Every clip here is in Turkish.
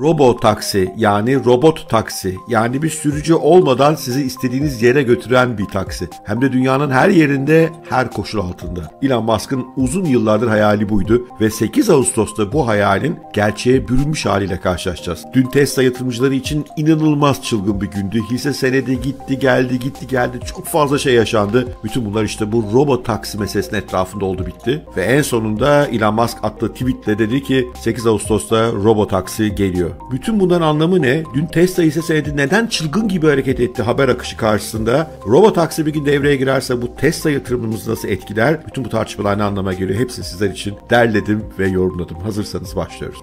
Robo taksi yani robot taksi yani bir sürücü olmadan sizi istediğiniz yere götüren bir taksi. Hem de dünyanın her yerinde her koşul altında. Elon Musk'ın uzun yıllardır hayali buydu ve 8 Ağustos'ta bu hayalin gerçeğe bürünmüş haliyle karşılaşacağız. Dün Tesla yatırımcıları için inanılmaz çılgın bir gündü. Hisse senedi gitti geldi gitti geldi çok fazla şey yaşandı. Bütün bunlar işte bu robot taksi meselesinin etrafında oldu bitti. Ve en sonunda Elon Musk attığı tweetle dedi ki 8 Ağustos'ta robot taksi geliyor ediyor. Bütün bunların anlamı ne? Dün Tesla hisse senedi neden çılgın gibi hareket etti haber akışı karşısında? Robotaksi bir gün devreye girerse bu Tesla yatırımımızı nasıl etkiler? Bütün bu tartışmalar ne anlama geliyor? Hepsi sizler için derledim ve yorumladım. Hazırsanız başlıyoruz.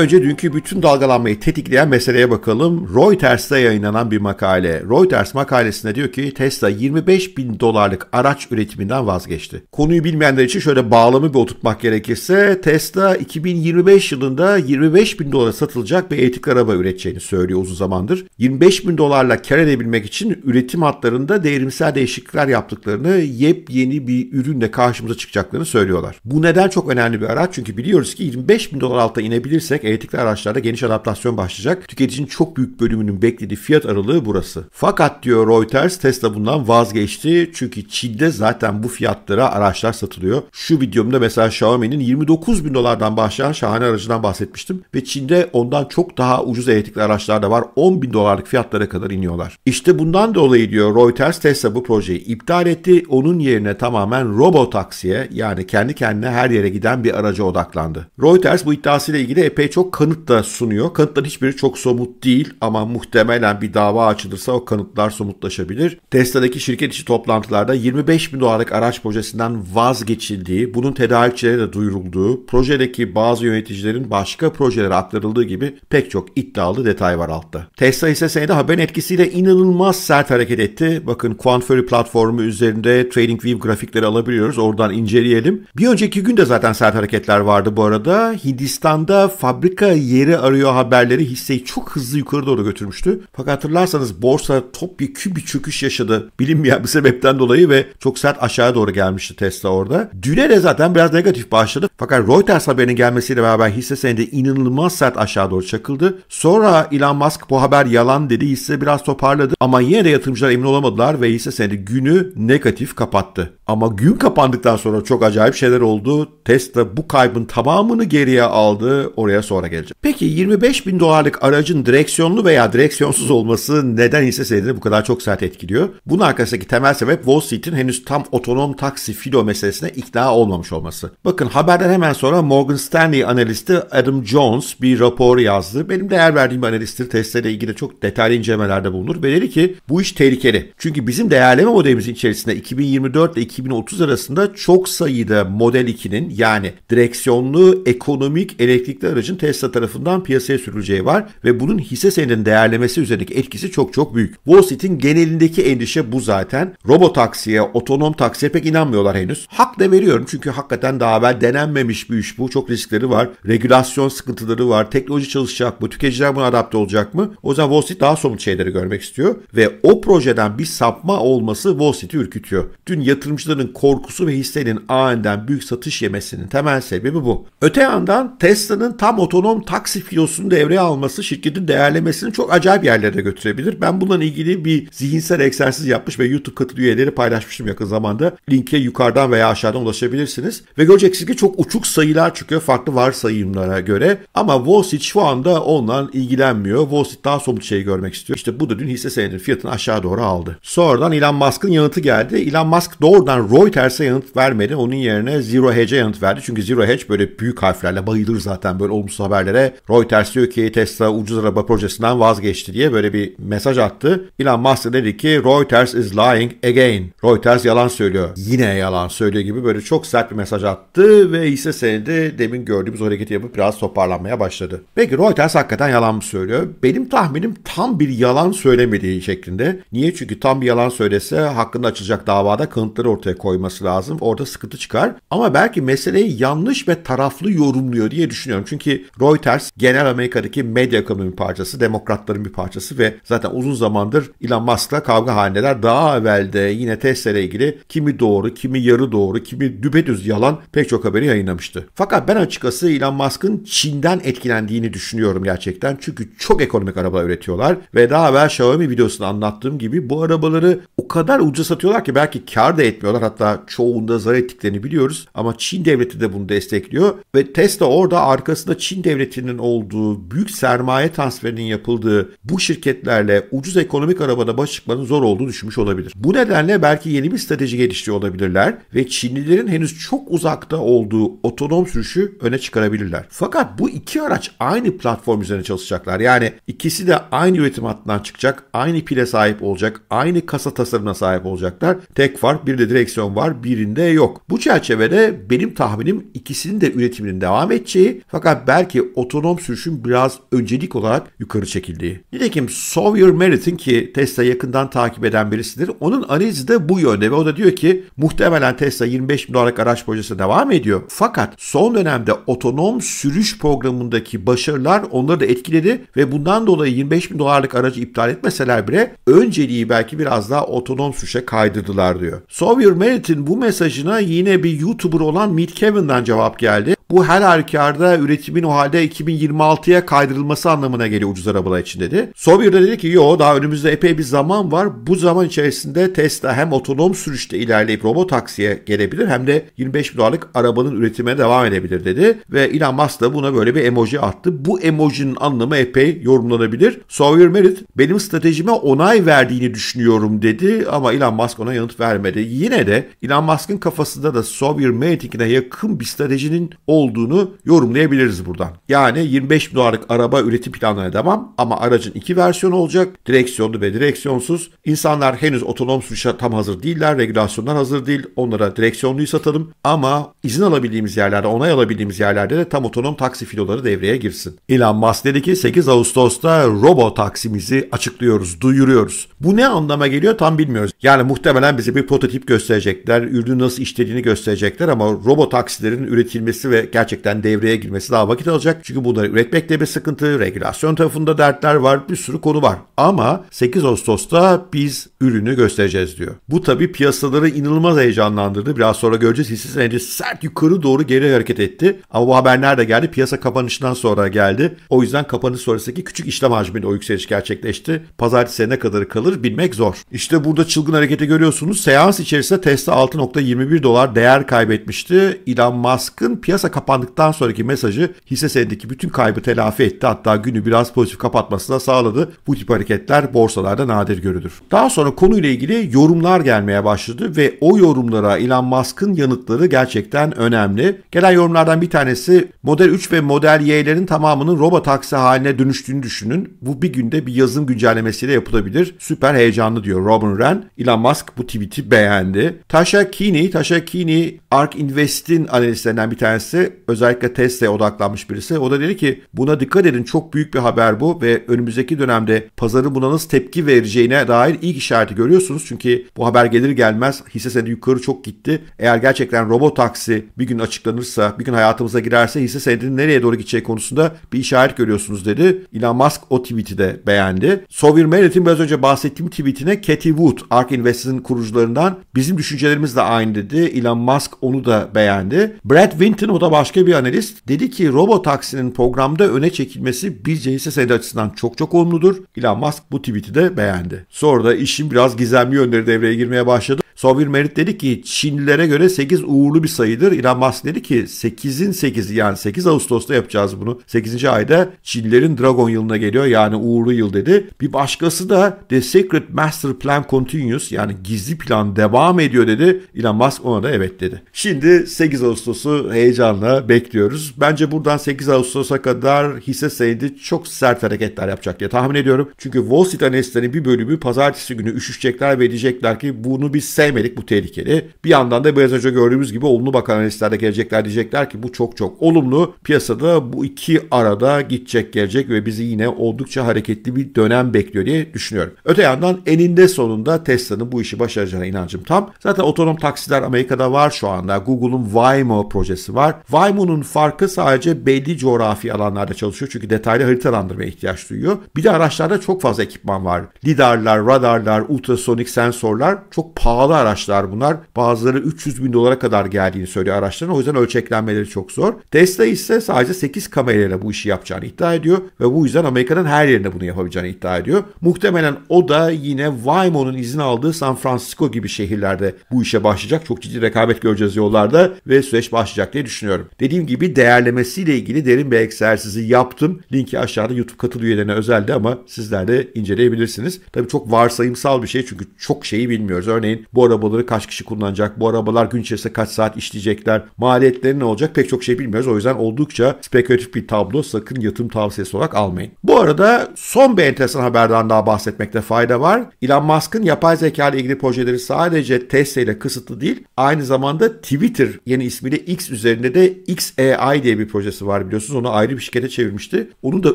önce dünkü bütün dalgalanmayı tetikleyen meseleye bakalım. Reuters'ta yayınlanan bir makale. Reuters makalesinde diyor ki Tesla 25 bin dolarlık araç üretiminden vazgeçti. Konuyu bilmeyenler için şöyle bağlamı bir oturtmak gerekirse Tesla 2025 yılında 25 bin dolara satılacak bir etik araba üreteceğini söylüyor uzun zamandır. 25 bin dolarla kar edebilmek için üretim hatlarında değerimsel değişiklikler yaptıklarını, yepyeni bir ürünle karşımıza çıkacaklarını söylüyorlar. Bu neden çok önemli bir araç? Çünkü biliyoruz ki 25 bin dolar alta inebilirsek elektrikli araçlarda geniş adaptasyon başlayacak. Tüketicinin çok büyük bölümünün beklediği fiyat aralığı burası. Fakat diyor Reuters Tesla bundan vazgeçti. Çünkü Çin'de zaten bu fiyatlara araçlar satılıyor. Şu videomda mesela Xiaomi'nin 29 bin dolardan başlayan şahane aracından bahsetmiştim. Ve Çin'de ondan çok daha ucuz elektrikli araçlar da var. 10 bin dolarlık fiyatlara kadar iniyorlar. İşte bundan dolayı diyor Reuters Tesla bu projeyi iptal etti. Onun yerine tamamen robotaksiye yani kendi kendine her yere giden bir araca odaklandı. Reuters bu iddiasıyla ilgili epey çok çok kanıt da sunuyor. Kanıtların hiçbiri çok somut değil ama muhtemelen bir dava açılırsa o kanıtlar somutlaşabilir. Tesla'daki şirket içi toplantılarda 25 bin dolarlık araç projesinden vazgeçildiği, bunun tedarikçilere de duyurulduğu, projedeki bazı yöneticilerin başka projelere aktarıldığı gibi pek çok iddialı detay var altta. Tesla ise senede haberin etkisiyle inanılmaz sert hareket etti. Bakın Quanfury platformu üzerinde TradingView grafikleri alabiliyoruz. Oradan inceleyelim. Bir önceki gün de zaten sert hareketler vardı bu arada. Hindistan'da fabrik fabrika yeri arıyor haberleri hisseyi çok hızlı yukarı doğru götürmüştü. Fakat hatırlarsanız borsa topyekü bir çöküş yaşadı bilinmeyen bir sebepten dolayı ve çok sert aşağıya doğru gelmişti Tesla orada. Düne de zaten biraz negatif başladı. Fakat Reuters haberinin gelmesiyle beraber hisse senedi inanılmaz sert aşağı doğru çakıldı. Sonra Elon Musk bu haber yalan dedi hisse biraz toparladı ama yine de yatırımcılar emin olamadılar ve hisse senedi günü negatif kapattı. Ama gün kapandıktan sonra çok acayip şeyler oldu. Tesla bu kaybın tamamını geriye aldı. Oraya sonra gelecek. Peki 25 bin dolarlık aracın direksiyonlu veya direksiyonsuz olması neden hisse senedini bu kadar çok sert etkiliyor? Bunun arkasındaki temel sebep Wall Street'in henüz tam otonom taksi filo meselesine ikna olmamış olması. Bakın haberden hemen sonra Morgan Stanley analisti Adam Jones bir raporu yazdı. Benim değer verdiğim analisttir testlere ilgili çok detaylı incelemelerde bulunur ve dedi ki bu iş tehlikeli. Çünkü bizim değerleme modelimizin içerisinde 2024 ile 2030 arasında çok sayıda Model 2'nin yani direksiyonlu ekonomik elektrikli aracın Tesla tarafından piyasaya sürüleceği var ve bunun hisse senedinin değerlemesi üzerindeki etkisi çok çok büyük. Wall Street'in genelindeki endişe bu zaten. Robotaksiye, otonom taksiye pek inanmıyorlar henüz. Hak da veriyorum çünkü hakikaten daha evvel denenmemiş bir iş bu. Çok riskleri var. Regülasyon sıkıntıları var. Teknoloji çalışacak mı? Tüketiciler buna adapte olacak mı? O zaman Wall Street daha somut şeyleri görmek istiyor ve o projeden bir sapma olması Wall Street'i ürkütüyor. Dün yatırımcıların korkusu ve hissenin aniden büyük satış yemesinin temel sebebi bu. Öte yandan Tesla'nın tam otonom taksi filosunu devreye alması şirketin değerlemesini çok acayip yerlere götürebilir. Ben bununla ilgili bir zihinsel egzersiz yapmış ve YouTube katıl üyeleri paylaşmıştım yakın zamanda. Linke yukarıdan veya aşağıdan ulaşabilirsiniz. Ve göreceksiniz ki çok uçuk sayılar çıkıyor farklı varsayımlara göre. Ama Wall Street şu anda ondan ilgilenmiyor. Wall Street daha somut şey görmek istiyor. İşte bu da dün hisse senedinin fiyatını aşağı doğru aldı. Sonradan Elon Musk'ın yanıtı geldi. Elon Musk doğrudan Reuters'e yanıt vermedi. Onun yerine Zero Hedge'e yanıt verdi. Çünkü Zero Hedge böyle büyük harflerle bayılır zaten böyle olumsuz olsun haberlere. Reuters diyor ki Tesla ucuz araba projesinden vazgeçti diye böyle bir mesaj attı. Elon Musk dedi ki Reuters is lying again. Reuters yalan söylüyor. Yine yalan söylüyor gibi böyle çok sert bir mesaj attı ve hisse senedi demin gördüğümüz hareketi yapıp biraz toparlanmaya başladı. Peki Reuters hakikaten yalan mı söylüyor? Benim tahminim tam bir yalan söylemediği şeklinde. Niye? Çünkü tam bir yalan söylese hakkında açılacak davada kanıtları ortaya koyması lazım. Orada sıkıntı çıkar. Ama belki meseleyi yanlış ve taraflı yorumluyor diye düşünüyorum. Çünkü Reuters genel Amerika'daki medya ekonomi parçası, demokratların bir parçası ve zaten uzun zamandır Elon Musk'la kavga halindeler. Daha evvel de yine Tesla ile ilgili kimi doğru, kimi yarı doğru, kimi düpedüz yalan pek çok haberi yayınlamıştı. Fakat ben açıkçası Elon Musk'ın Çin'den etkilendiğini düşünüyorum gerçekten. Çünkü çok ekonomik araba üretiyorlar ve daha evvel Xiaomi videosunda anlattığım gibi bu arabaları o kadar ucuza satıyorlar ki belki kar da etmiyorlar. Hatta çoğunda zarar ettiklerini biliyoruz ama Çin devleti de bunu destekliyor ve Tesla orada arkasında Çin Çin devletinin olduğu büyük sermaye transferinin yapıldığı bu şirketlerle ucuz ekonomik arabada baş çıkmanın zor olduğu düşünmüş olabilir. Bu nedenle belki yeni bir strateji geliştiriyor olabilirler ve Çinlilerin henüz çok uzakta olduğu otonom sürüşü öne çıkarabilirler. Fakat bu iki araç aynı platform üzerine çalışacaklar. Yani ikisi de aynı üretim hattından çıkacak, aynı pile sahip olacak, aynı kasa tasarımına sahip olacaklar. Tek fark bir de direksiyon var, birinde yok. Bu çerçevede benim tahminim ikisinin de üretiminin devam edeceği fakat belki ki otonom sürüşün biraz öncelik olarak yukarı çekildiği. Nitekim Sawyer Merritt'in ki Tesla yakından takip eden birisidir. Onun analizi de bu yönde ve o da diyor ki muhtemelen Tesla 25 bin dolarlık araç projesi devam ediyor. Fakat son dönemde otonom sürüş programındaki başarılar onları da etkiledi ve bundan dolayı 25 bin dolarlık aracı iptal etmeseler bile önceliği belki biraz daha otonom sürüşe kaydırdılar diyor. Sawyer Merritt'in bu mesajına yine bir YouTuber olan Mitch Kevin'dan cevap geldi. Bu her halükarda üretimin o halde 2026'ya kaydırılması anlamına geliyor ucuz arabalar için dedi. Sobir de dedi ki yo daha önümüzde epey bir zaman var. Bu zaman içerisinde Tesla hem otonom sürüşte ilerleyip robotaksiye gelebilir hem de 25 bin dolarlık arabanın üretimine devam edebilir dedi. Ve Elon Musk da buna böyle bir emoji attı. Bu emojinin anlamı epey yorumlanabilir. Sawyer Merritt benim stratejime onay verdiğini düşünüyorum dedi ama Elon Musk ona yanıt vermedi. Yine de Elon Musk'ın kafasında da Sawyer Merritt'inkine yakın bir stratejinin olduğunu yorumlayabiliriz burada buradan. Yani 25 bin dolarlık araba üretim planlarına devam ama aracın iki versiyonu olacak. Direksiyonlu ve direksiyonsuz. İnsanlar henüz otonom sürüşe tam hazır değiller. Regülasyonlar hazır değil. Onlara direksiyonluyu satalım ama izin alabildiğimiz yerlerde, onay alabildiğimiz yerlerde de tam otonom taksi filoları devreye girsin. Elon Musk dedi ki 8 Ağustos'ta robo taksimizi açıklıyoruz, duyuruyoruz. Bu ne anlama geliyor tam bilmiyoruz. Yani muhtemelen bize bir prototip gösterecekler, ürünün nasıl işlediğini gösterecekler ama robo taksilerin üretilmesi ve gerçekten devreye girmesi daha vakit dikkate alacak. Çünkü bunları üretmekte bir sıkıntı, regülasyon tarafında dertler var, bir sürü konu var. Ama 8 Ağustos'ta biz ürünü göstereceğiz diyor. Bu tabi piyasaları inanılmaz heyecanlandırdı. Biraz sonra göreceğiz hisse senedi sert yukarı doğru geri hareket etti. Ama bu haber nerede geldi? Piyasa kapanışından sonra geldi. O yüzden kapanış sonrasındaki küçük işlem hacminde o yükseliş gerçekleşti. Pazartesi ne kadar kalır bilmek zor. İşte burada çılgın hareketi görüyorsunuz. Seans içerisinde Tesla 6.21 dolar değer kaybetmişti. Elon Musk'ın piyasa kapandıktan sonraki mesajı hisse hisse senedindeki bütün kaybı telafi etti hatta günü biraz pozitif kapatmasına sağladı. Bu tip hareketler borsalarda nadir görülür. Daha sonra konuyla ilgili yorumlar gelmeye başladı ve o yorumlara Elon Musk'ın yanıtları gerçekten önemli. Gelen yorumlardan bir tanesi Model 3 ve Model Y'lerin tamamının robotaksi haline dönüştüğünü düşünün. Bu bir günde bir yazılım güncellemesiyle yapılabilir. Süper heyecanlı diyor Robin Ren. Elon Musk bu tweet'i beğendi. Tasha Keeney, Tasha Keeney ARK Invest'in analistlerinden bir tanesi özellikle Tesla'ya odaklanmış birisi. O da dedi ki buna dikkat edin çok büyük bir haber bu ve önümüzdeki dönemde pazarın buna nasıl tepki vereceğine dair ilk işareti görüyorsunuz. Çünkü bu haber gelir gelmez hisse senedi yukarı çok gitti. Eğer gerçekten robot taksi bir gün açıklanırsa, bir gün hayatımıza girerse hisse senedinin nereye doğru gideceği konusunda bir işaret görüyorsunuz dedi. Elon Musk o tweet'i de beğendi. Sovir Mehmet'in biraz önce bahsettiğim tweetine Katie Wood, ARK Invest'in kurucularından bizim düşüncelerimiz de aynı dedi. Elon Musk onu da beğendi. Brad Winton o da başka bir analist. Dedi ki robot Go taksinin programda öne çekilmesi BJS sayıda e açısından çok çok olumludur. Elon Musk bu tweet'i de beğendi. Sonra da işin biraz gizemli yönleri devreye girmeye başladı. Sobir Merit dedi ki Çinlilere göre 8 uğurlu bir sayıdır. İlan Musk dedi ki 8'in 8'i yani 8 Ağustos'ta yapacağız bunu. 8. ayda Çinlilerin Dragon yılına geliyor yani uğurlu yıl dedi. Bir başkası da The Secret Master Plan Continues yani gizli plan devam ediyor dedi. İlan Musk ona da evet dedi. Şimdi 8 Ağustos'u heyecanla bekliyoruz. Bence buradan 8 Ağustos'a kadar hisse senedi çok sert hareketler yapacak diye tahmin ediyorum. Çünkü Wall Street analistlerin bir bölümü pazartesi günü üşüşecekler ve diyecekler ki bunu biz sevmedik bu tehlikeli. Bir yandan da biraz önce gördüğümüz gibi olumlu bakan analistler de gelecekler diyecekler ki bu çok çok olumlu. Piyasada bu iki arada gidecek gelecek ve bizi yine oldukça hareketli bir dönem bekliyor diye düşünüyorum. Öte yandan eninde sonunda Tesla'nın bu işi başaracağına inancım tam. Zaten otonom taksiler Amerika'da var şu anda. Google'un Waymo projesi var. Waymo'nun farkı sadece belli coğrafi alanlarda çalışıyor. Çünkü detaylı haritalandırmaya ihtiyaç duyuyor. Bir de araçlarda çok fazla ekipman var. Lidarlar, radarlar, ultrasonik sensörler çok pahalı pahalı araçlar bunlar. Bazıları 300 bin dolara kadar geldiğini söylüyor araçların. O yüzden ölçeklenmeleri çok zor. Tesla ise sadece 8 kamerayla bu işi yapacağını iddia ediyor ve bu yüzden Amerika'nın her yerinde bunu yapabileceğini iddia ediyor. Muhtemelen o da yine Waymo'nun izin aldığı San Francisco gibi şehirlerde bu işe başlayacak. Çok ciddi rekabet göreceğiz yollarda ve süreç başlayacak diye düşünüyorum. Dediğim gibi değerlemesiyle ilgili derin bir egzersizi yaptım. Linki aşağıda YouTube katıl üyelerine özelde ama sizler de inceleyebilirsiniz. Tabii çok varsayımsal bir şey çünkü çok şeyi bilmiyoruz. Örneğin bu bu arabaları kaç kişi kullanacak? Bu arabalar gün içerisinde kaç saat işleyecekler? Maliyetleri ne olacak? Pek çok şey bilmiyoruz. O yüzden oldukça spekülatif bir tablo. Sakın yatırım tavsiyesi olarak almayın. Bu arada son bir enteresan haberden daha bahsetmekte fayda var. Elon Musk'ın yapay zeka ile ilgili projeleri sadece Tesla ile kısıtlı değil. Aynı zamanda Twitter yeni ismiyle X üzerinde de XAI diye bir projesi var biliyorsunuz. Onu ayrı bir şirkete çevirmişti. Onu da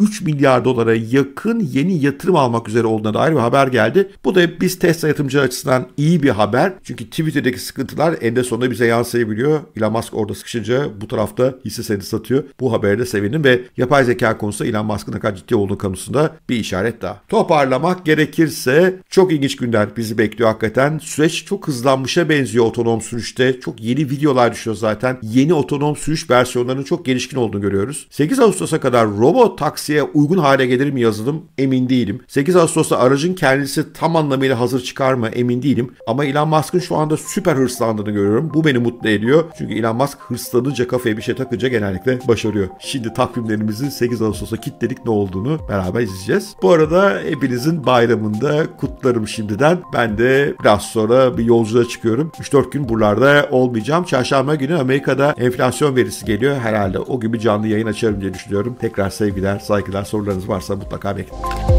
3 milyar dolara yakın yeni yatırım almak üzere olduğuna dair bir haber geldi. Bu da biz Tesla yatırımcı açısından iyi bir haber haber. Çünkü Twitter'daki sıkıntılar en de sonunda bize yansıyabiliyor. Elon Musk orada sıkışınca bu tarafta hisse senedi satıyor. Bu haberde sevinin ve yapay zeka konusunda Elon Musk'ın ne kadar ciddi olduğu konusunda bir işaret daha. Toparlamak gerekirse çok ilginç günler bizi bekliyor hakikaten. Süreç çok hızlanmışa benziyor otonom sürüşte. Çok yeni videolar düşüyor zaten. Yeni otonom sürüş versiyonlarının çok gelişkin olduğunu görüyoruz. 8 Ağustos'a kadar robot taksiye uygun hale gelir mi yazılım emin değilim. 8 Ağustos'ta aracın kendisi tam anlamıyla hazır çıkar mı emin değilim. Ama Elon Elon Musk'ın şu anda süper hırslandığını görüyorum. Bu beni mutlu ediyor. Çünkü Elon Musk hırslanınca kafaya bir şey takınca genellikle başarıyor. Şimdi takvimlerimizin 8 Ağustos'a kitledik ne olduğunu beraber izleyeceğiz. Bu arada hepinizin bayramında kutlarım şimdiden. Ben de biraz sonra bir yolculuğa çıkıyorum. 3-4 gün buralarda olmayacağım. Çarşamba günü Amerika'da enflasyon verisi geliyor. Herhalde o gibi canlı yayın açarım diye düşünüyorum. Tekrar sevgiler, saygılar, sorularınız varsa mutlaka bekleyin.